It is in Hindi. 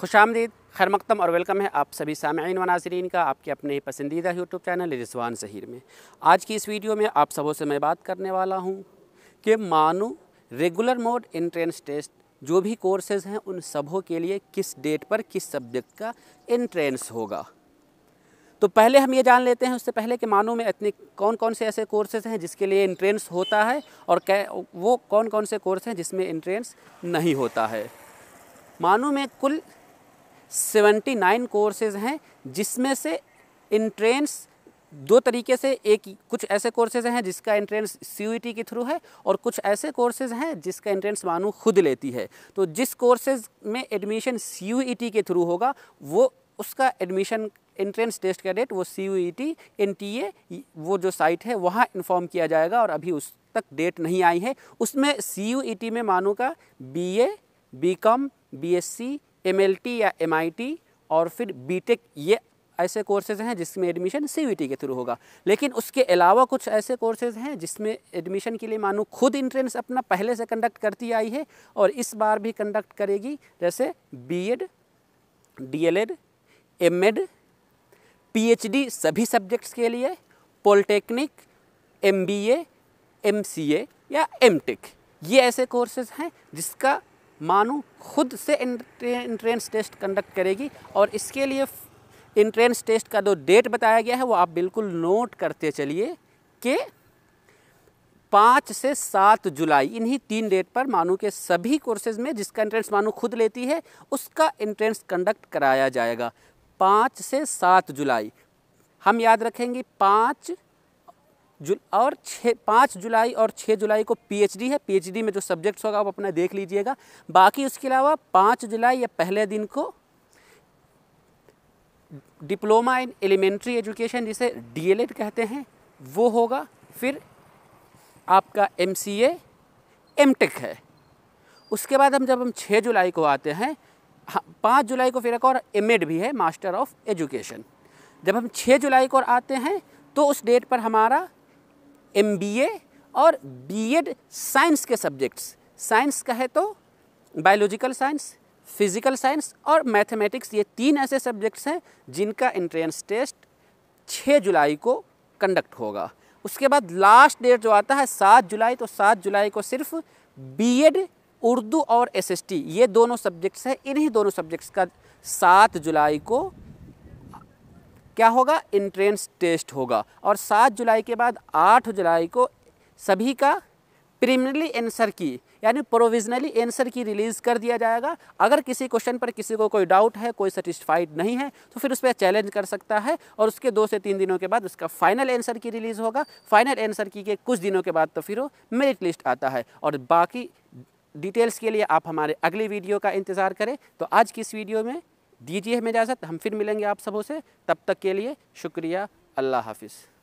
खुश आमदीद खैर मकदम और वेलकम है आप सभी सामीन व नाजरीन का आपके अपने पसंदीदा यूट्यूब चैनल रिजवान सहीर में आज की इस वीडियो में आप सबों से मैं बात करने वाला हूँ कि मानो रेगुलर मोड इंट्रेंस टेस्ट जो भी कोर्सेज हैं उन सबों के लिए किस डेट पर किस सब्जेक्ट का इंट्रेंस होगा तो पहले हम ये जान लेते हैं उससे पहले कि मानो में इतने कौन कौन से ऐसे कोर्सेज हैं जिसके लिए इंट्रेंस होता है और वो कौन कौन से कोर्स हैं जिसमें इंट्रेंस नहीं होता है मानो में कुल सेवेंटी नाइन कोर्सेज हैं जिसमें से इंट्रेंस दो तरीके से एक कुछ ऐसे कोर्सेज हैं जिसका एंट्रेंस सी e के थ्रू है और कुछ ऐसे कोर्सेज हैं जिसका एंट्रेंस मानू खुद लेती है तो जिस कोर्सेज में एडमिशन सी e के थ्रू होगा वो उसका एडमिशन एंट्रेंस टेस्ट का डेट वो C U E T N T A वो जो साइट है वहाँ इन्फॉर्म किया जाएगा और अभी उस तक डेट नहीं आई है उसमें सी यू ई टी में मानो का B A B com B S C M या एम और फिर बी ये ऐसे कोर्सेज़ हैं जिसमें एडमिशन सी के थ्रू होगा लेकिन उसके अलावा कुछ ऐसे कोर्सेज़ हैं जिसमें एडमिशन के लिए मानो खुद इंट्रेंस अपना पहले से कंडक्ट करती आई है और इस बार भी कंडक्ट करेगी जैसे बीएड डीएलएड एमएड पीएचडी सभी सब्जेक्ट्स के लिए पॉलिटेक्निक एम बी या एम ये ऐसे कोर्सेज़ हैं जिसका मानू खुद से इंट्रेंस टेस्ट कंडक्ट करेगी और इसके लिए इंट्रेंस टेस्ट का जो डेट बताया गया है वो आप बिल्कुल नोट करते चलिए कि पाँच से सात जुलाई इन्हीं तीन डेट पर मानू के सभी कोर्सेज़ में जिसका इंट्रेंस मानू खुद लेती है उसका इंट्रेंस कंडक्ट कराया जाएगा पाँच से सात जुलाई हम याद रखेंगे पाँच और छः पाँच जुलाई और छः जुलाई को पीएचडी है पीएचडी में जो सब्जेक्ट्स होगा आप अपना देख लीजिएगा बाकी उसके अलावा पाँच जुलाई या पहले दिन को डिप्लोमा इन एलिमेंट्री एजुकेशन जिसे डीएलएड कहते हैं वो होगा फिर आपका एम सी एमटेक है उसके बाद हम जब हम छः जुलाई को आते हैं हाँ पाँच जुलाई को फिर एक और एम भी है मास्टर ऑफ एजुकेशन जब हम छः जुलाई को आते हैं तो उस डेट पर हमारा एम और बी साइंस e के सब्जेक्ट्स साइंस का है तो बायोलॉजिकल साइंस फिज़िकल साइंस और मैथमेटिक्स ये तीन ऐसे सब्जेक्ट्स हैं जिनका एंट्रेंस टेस्ट 6 जुलाई को कंडक्ट होगा उसके बाद लास्ट डेट जो आता है सात जुलाई तो सात जुलाई को सिर्फ बीएड e उर्दू और एसएसटी ये दोनों सब्जेक्ट्स हैं इन्हीं दोनों सब्जेक्ट्स का सात जुलाई को क्या होगा इंट्रेंस टेस्ट होगा और सात जुलाई के बाद आठ जुलाई को सभी का प्रिमिनरी आंसर की यानी प्रोविजनली आंसर की रिलीज़ कर दिया जाएगा अगर किसी क्वेश्चन पर किसी को कोई डाउट है कोई सेटिस्फाइड नहीं है तो फिर उस पर चैलेंज कर सकता है और उसके दो से तीन दिनों के बाद उसका फाइनल आंसर की रिलीज़ होगा फाइनल आंसर की के कुछ दिनों के बाद तो फिर वो मेरिट लिस्ट आता है और बाकी डिटेल्स के लिए आप हमारे अगली वीडियो का इंतज़ार करें तो आज की इस वीडियो में दीजिए हमें इजाज़त हम फिर मिलेंगे आप सबों से तब तक के लिए शुक्रिया अल्लाह हाफिज़